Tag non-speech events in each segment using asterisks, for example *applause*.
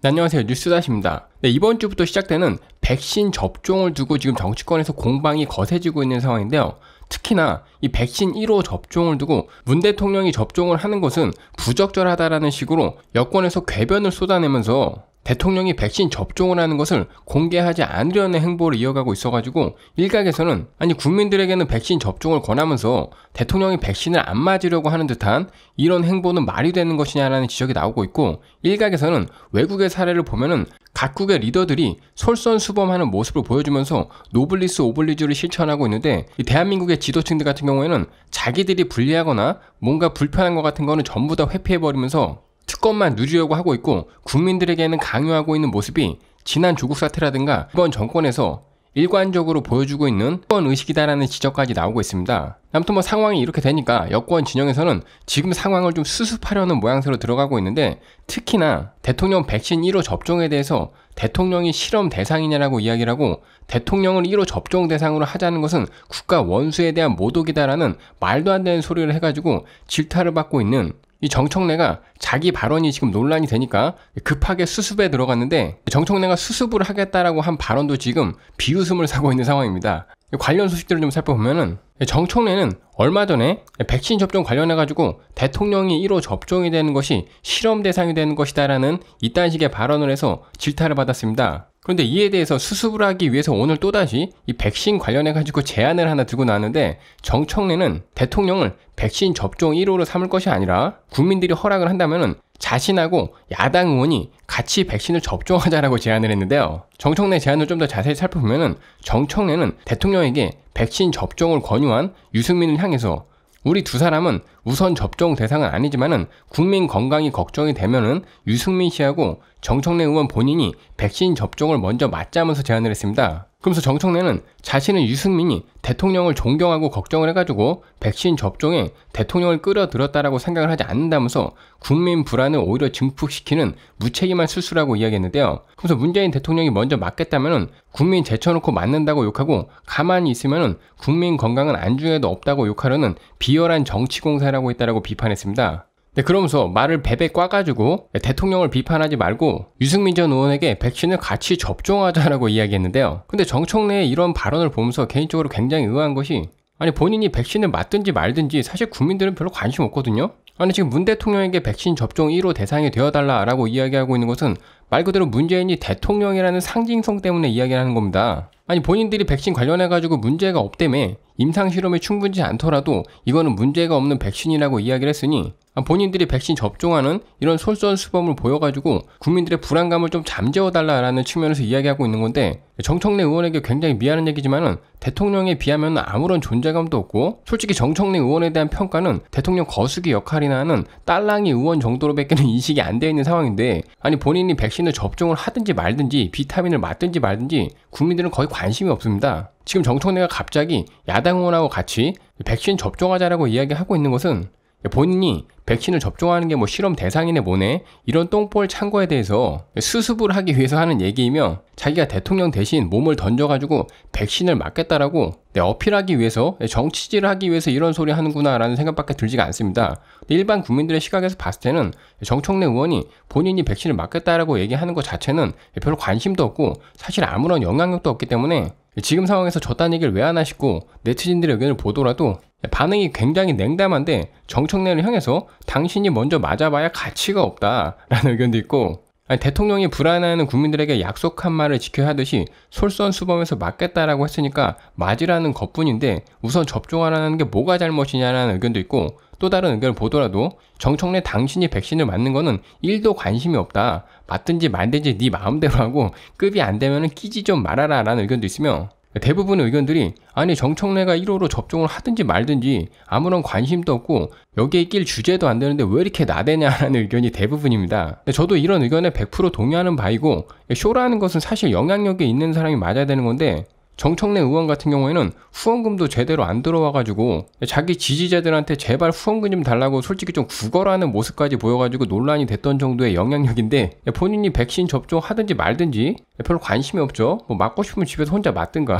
네, 안녕하세요. 뉴스다시입니다. 네, 이번 주부터 시작되는 백신 접종을 두고 지금 정치권에서 공방이 거세지고 있는 상황인데요. 특히나 이 백신 1호 접종을 두고 문 대통령이 접종을 하는 것은 부적절하다라는 식으로 여권에서 궤변을 쏟아내면서 대통령이 백신 접종을 하는 것을 공개하지 않으려는 행보를 이어가고 있어가지고 일각에서는 아니 국민들에게는 백신 접종을 권하면서 대통령이 백신을 안 맞으려고 하는 듯한 이런 행보는 말이 되는 것이냐라는 지적이 나오고 있고 일각에서는 외국의 사례를 보면은 각국의 리더들이 솔선수범하는 모습을 보여주면서 노블리스 오블리주를 실천하고 있는데 대한민국의 지도층들 같은 경우에는 자기들이 불리하거나 뭔가 불편한 것 같은 거는 전부 다 회피해버리면서 특권만 누리려고 하고 있고 국민들에게는 강요하고 있는 모습이 지난 조국 사태라든가 이번 정권에서 일관적으로 보여주고 있는 특권 의식이다라는 지적까지 나오고 있습니다. 아무튼 뭐 상황이 이렇게 되니까 여권 진영에서는 지금 상황을 좀 수습하려는 모양새로 들어가고 있는데 특히나 대통령 백신 1호 접종에 대해서 대통령이 실험 대상이냐라고 이야기를 하고 대통령을 1호 접종 대상으로 하자는 것은 국가 원수에 대한 모독이다라는 말도 안 되는 소리를 해가지고 질타를 받고 있는 이 정청래가 자기 발언이 지금 논란이 되니까 급하게 수습에 들어갔는데 정청래가 수습을 하겠다라고 한 발언도 지금 비웃음을 사고 있는 상황입니다. 관련 소식들을 좀 살펴보면은 정청래는 얼마 전에 백신 접종 관련해 가지고 대통령이 1호 접종이 되는 것이 실험 대상이 되는 것이다라는 이딴 식의 발언을 해서 질타를 받았습니다. 그런데 이에 대해서 수습을 하기 위해서 오늘 또다시 이 백신 관련해 가지고 제안을 하나 들고 나왔는데 정청래는 대통령을 백신 접종 1호로 삼을 것이 아니라 국민들이 허락을 한다면은 자신하고 야당 의원이 같이 백신을 접종하자라고 제안을 했는데요. 정청래 제안을 좀 더 자세히 살펴보면은 정청래는 대통령에게 백신 접종을 권유한 유승민을 향해서 우리 두 사람은 우선 접종 대상은 아니지만은 국민 건강이 걱정이 되면은 유승민 씨하고 정청래 의원 본인이 백신 접종을 먼저 맞자면서 제안을 했습니다. 그러면서 정청래는 자신은 유승민이 대통령을 존경하고 걱정을 해가지고 백신 접종에 대통령을 끌어들였다라고 생각을 하지 않는다면서 국민 불안을 오히려 증폭시키는 무책임한 수술이라고 이야기했는데요. 그러면서 문재인 대통령이 먼저 맞겠다면 국민 제쳐놓고 맞는다고 욕하고 가만히 있으면 국민 건강은 안중에도 없다고 욕하려는 비열한 정치공사라고 했다라고 비판했습니다. 네, 그러면서 말을 베베 꽈가지고 대통령을 비판하지 말고 유승민 전 의원에게 백신을 같이 접종하자라고 이야기했는데요. 근데 정청래의 이런 발언을 보면서 개인적으로 굉장히 의아한 것이 아니 본인이 백신을 맞든지 말든지 사실 국민들은 별로 관심 없거든요. 아니 지금 문 대통령에게 백신 접종 1호 대상이 되어달라라고 이야기하고 있는 것은 말 그대로 문재인이 대통령이라는 상징성 때문에 이야기하는 겁니다. 아니 본인들이 백신 관련해가지고 문제가 없다며 임상실험이 충분치 않더라도 이거는 문제가 없는 백신이라고 이야기를 했으니 본인들이 백신 접종하는 이런 솔선수범을 보여가지고 국민들의 불안감을 좀 잠재워달라라는 측면에서 이야기하고 있는 건데 정청래 의원에게 굉장히 미안한 얘기지만은 대통령에 비하면 아무런 존재감도 없고 솔직히 정청래 의원에 대한 평가는 대통령 거수기 역할이나 하는 딸랑이 의원 정도로밖에는 *laughs* 인식이 안 되어 있는 상황인데 아니 본인이 백신을 접종을 하든지 말든지 비타민을 맞든지 말든지 국민들은 거의 관심이 없습니다. 지금 정청래가 갑자기 야당 의원하고 같이 백신 접종하자라고 이야기하고 있는 것은 본인이 백신을 접종하는 게 뭐 실험 대상이네 뭐네 이런 똥볼 창고에 대해서 수습을 하기 위해서 하는 얘기이며 자기가 대통령 대신 몸을 던져가지고 백신을 맞겠다라고 어필하기 위해서 정치질을 하기 위해서 이런 소리 하는구나라는 생각밖에 들지가 않습니다. 일반 국민들의 시각에서 봤을 때는 정청래 의원이 본인이 백신을 맞겠다라고 얘기하는 것 자체는 별로 관심도 없고 사실 아무런 영향력도 없기 때문에 지금 상황에서 저딴 얘기를 왜 하나 싶고 네티즌들의 의견을 보더라도 반응이 굉장히 냉담한데 정청래를 향해서 당신이 먼저 맞아봐야 가치가 없다라는 의견도 있고 아니, 대통령이 불안해하는 국민들에게 약속한 말을 지켜야 하듯이 솔선수범해서 맞겠다라고 했으니까 맞으라는 것뿐인데 우선 접종하라는 게 뭐가 잘못이냐라는 의견도 있고 또 다른 의견을 보더라도 정청래 당신이 백신을 맞는 거는 1도 관심이 없다. 맞든지 말든지 네 마음대로 하고 급이 안 되면은 끼지 좀 말아라 라는 의견도 있으며 대부분의 의견들이 아니 정청래가 1호로 접종을 하든지 말든지 아무런 관심도 없고 여기에 낄 주제도 안 되는데 왜 이렇게 나대냐라는 의견이 대부분입니다. 저도 이런 의견에 100% 동의하는 바이고 쇼라는 것은 사실 영향력이 있는 사람이 맞아야 되는 건데 정청래 의원 같은 경우에는 후원금도 제대로 안 들어와가지고 자기 지지자들한테 제발 후원금 좀 달라고 솔직히 좀 구걸하는 모습까지 보여가지고 논란이 됐던 정도의 영향력인데 본인이 백신 접종하든지 말든지 별로 관심이 없죠. 뭐 맞고 싶으면 집에서 혼자 맞든가.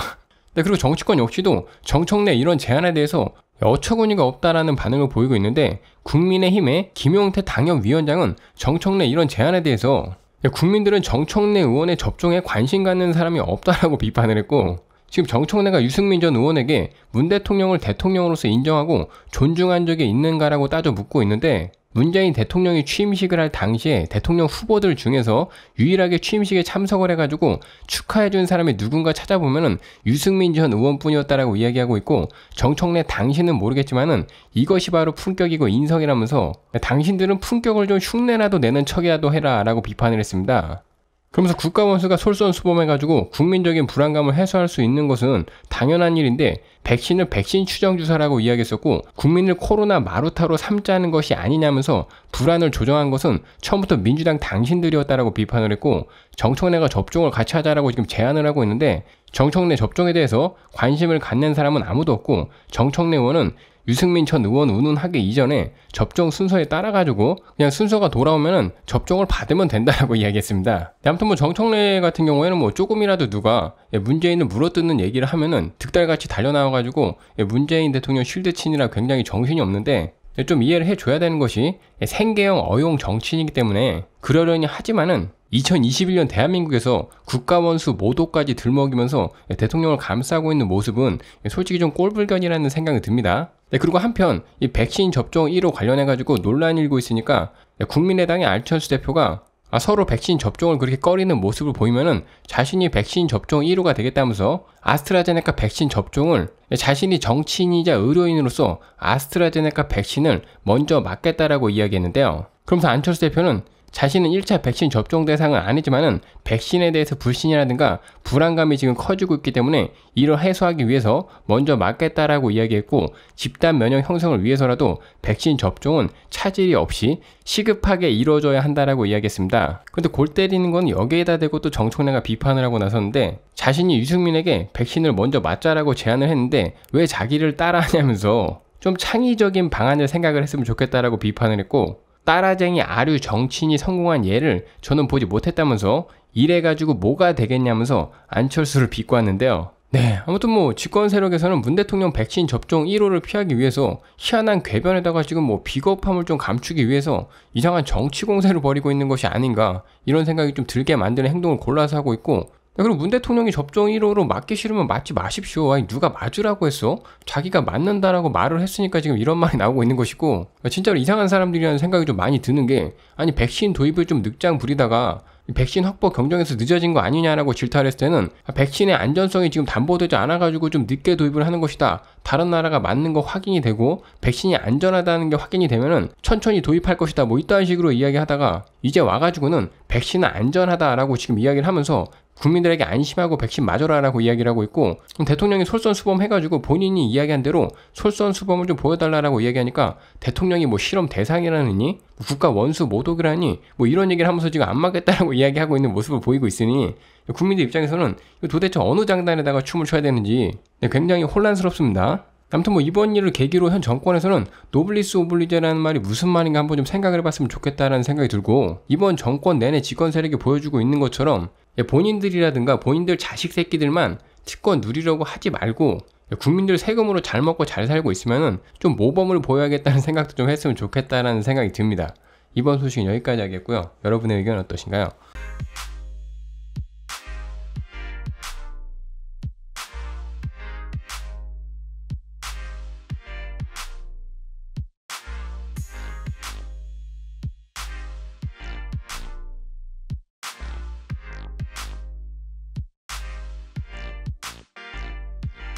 네, *laughs* 그리고 정치권 역시도 정청래 이런 제안에 대해서 어처구니가 없다라는 반응을 보이고 있는데 국민의힘의 김용태 당협위원장은 정청래 이런 제안에 대해서 국민들은 정청래 의원의 접종에 관심 갖는 사람이 없다라고 *laughs* 비판을 했고 지금 정청래가 유승민 전 의원에게 문 대통령을 대통령으로서 인정하고 존중한 적이 있는가라고 따져 묻고 있는데 문재인 대통령이 취임식을 할 당시에 대통령 후보들 중에서 유일하게 취임식에 참석을 해가지고 축하해준 사람이 누군가 찾아보면은 유승민 전 의원뿐이었다라고 이야기하고 있고 정청래 당신은 모르겠지만은 이것이 바로 품격이고 인성이라면서 당신들은 품격을 좀 흉내라도 내는 척이라도 해라라고 비판을 했습니다. 그러면서 국가원수가 솔선수범해가지고 국민적인 불안감을 해소할 수 있는 것은 당연한 일인데 백신을 백신 추정주사라고 이야기했었고 국민을 코로나 마루타로 삼자는 것이 아니냐면서 불안을 조정한 것은 처음부터 민주당 당신들이었다라고 비판을 했고 정청래가 접종을 같이 하자라고 지금 제안을 하고 있는데 정청래 접종에 대해서 관심을 갖는 사람은 아무도 없고 정청래 의원은 유승민 전 의원 운운하기 이전에 접종 순서에 따라가지고 그냥 순서가 돌아오면은 접종을 받으면 된다라고 *laughs* 이야기했습니다. 아무튼 뭐 정청래 같은 경우에는 뭐 조금이라도 누가 예, 문재인을 물어뜯는 얘기를 하면은 득달같이 달려나와가지고 예, 문재인 대통령 실드 친이라 굉장히 정신이 없는데 좀 이해를 해줘야 되는 것이 예, 생계형 어용 정치인이기 때문에 그러려니 하지만은 2021년 대한민국에서 국가원수 모도까지 들먹이면서 대통령을 감싸고 있는 모습은 솔직히 좀 꼴불견이라는 생각이 듭니다. 네, 그리고 한편 이 백신 접종 1호 관련해가지고 논란이 일고 있으니까 국민의당의 알철수 대표가 아, 서로 백신 접종을 그렇게 꺼리는 모습을 보이면은 자신이 백신 접종 1호가 되겠다면서 아스트라제네카 백신 접종을 자신이 정치인이자 의료인으로서 아스트라제네카 백신을 먼저 맞겠다라고 이야기했는데요. 그러면서 안철수 대표는 자신은 1차 백신 접종 대상은 아니지만은 백신에 대해서 불신이라든가 불안감이 지금 커지고 있기 때문에 이를 해소하기 위해서 먼저 맞겠다라고 이야기했고 집단 면역 형성을 위해서라도 백신 접종은 차질이 없이 시급하게 이루어져야 한다라고 이야기했습니다. 근데 골 때리는 건 여기에다 대고 또 정청래가 비판을 하고 나섰는데 자신이 유승민에게 백신을 먼저 맞자라고 제안을 했는데 왜 자기를 따라하냐면서 좀 창의적인 방안을 생각을 했으면 좋겠다라고 비판을 했고 따라쟁이 아류 정치인이 성공한 예를 저는 보지 못했다면서 이래가지고 뭐가 되겠냐면서 안철수를 비꼬았는데요. 네, 아무튼 뭐 집권 세력에서는 문 대통령 백신 접종 1호를 피하기 위해서 희한한 궤변에다가 지금 뭐 비겁함을 좀 감추기 위해서 이상한 정치 공세를 벌이고 있는 것이 아닌가 이런 생각이 좀 들게 만드는 행동을 골라서 하고 있고 그럼 문 대통령이 접종 1호로 맞기 싫으면 맞지 마십시오. 아니, 누가 맞으라고 했어? 자기가 맞는다라고 말을 했으니까 지금 이런 말이 나오고 있는 것이고, 진짜로 이상한 사람들이라는 생각이 좀 많이 드는 게, 아니, 백신 도입을 좀 늑장 부리다가, 백신 확보 경쟁에서 늦어진 거 아니냐라고 질타를 했을 때는 아, 백신의 안전성이 지금 담보되지 않아가지고 좀 늦게 도입을 하는 것이다. 다른 나라가 맞는 거 확인이 되고 백신이 안전하다는 게 확인이 되면은 천천히 도입할 것이다. 뭐 이딴 식으로 이야기하다가 이제 와가지고는 백신은 안전하다라고 지금 이야기를 하면서 국민들에게 안심하고 백신 맞으라라고 이야기를 하고 있고 대통령이 솔선수범 해가지고 본인이 이야기한 대로 솔선수범을 좀 보여달라라고 이야기하니까 대통령이 뭐 실험 대상이라느니 뭐 국가 원수 모독이라니 뭐 이런 얘기를 하면서 지금 안 맞겠다라고 *laughs* 이야기하고 있는 모습을 보이고 있으니 국민들 입장에서는 도대체 어느 장단에다가 춤을 춰야 되는지 네, 굉장히 혼란스럽습니다. 아무튼 뭐 이번 일을 계기로 현 정권에서는 노블리스 오블리제라는 말이 무슨 말인가 한번 좀 생각을 해봤으면 좋겠다라는 생각이 들고 이번 정권 내내 집권 세력이 보여주고 있는 것처럼 예, 본인들이라든가 본인들 자식 새끼들만 특권 누리려고 하지 말고 예, 국민들 세금으로 잘 먹고 잘 살고 있으면은 좀 모범을 보여야겠다는 생각도 좀 했으면 좋겠다라는 생각이 듭니다. 이번 소식은 여기까지 하겠고요. 여러분의 의견 어떠신가요?